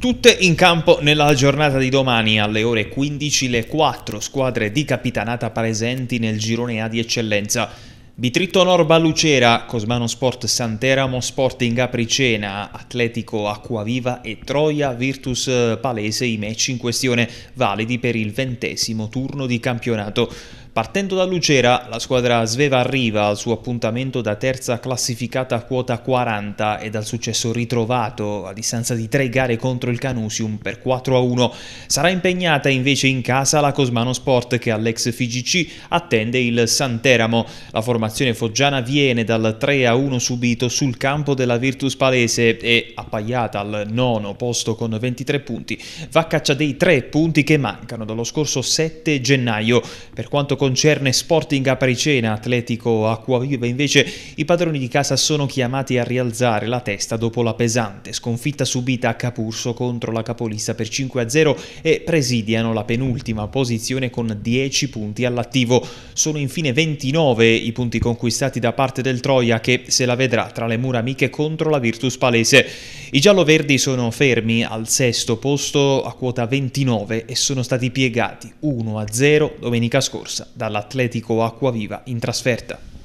Tutte in campo nella giornata di domani alle ore 15 le quattro squadre di capitanata presenti nel girone A di eccellenza. Bitritto Norba Lucera, Cosmano Sport Santeramo, Sporting Apricena, Atletico Acquaviva e Troia Virtus Palese i match in questione validi per il ventesimo turno di campionato. Partendo da Lucera, la squadra sveva arriva al suo appuntamento da terza classificata a quota 40 e dal successo ritrovato a distanza di tre gare contro il Canusium per 4-1. Sarà impegnata invece in casa la Cosmano Sport che all'ex FGC attende il Santeramo. La formazione foggiana viene dal 3-1 subito sul campo della Virtus Palese e, appaiata al nono posto con 23 punti, va a caccia dei tre punti che mancano dallo scorso 7 gennaio. Per quanto concerne Sporting Aparicena, Atletico Acquaviva invece i padroni di casa sono chiamati a rialzare la testa dopo la pesante sconfitta subita a Capurso contro la capolista per 5-0 e presidiano la penultima posizione con 10 punti all'attivo. Sono infine 29 i punti conquistati da parte del Troia che se la vedrà tra le mura amiche contro la Virtus Palese. I giallo-verdi sono fermi al sesto posto a quota 29 e sono stati piegati 1-0 domenica scorsa dall'Atletico Acquaviva in trasferta.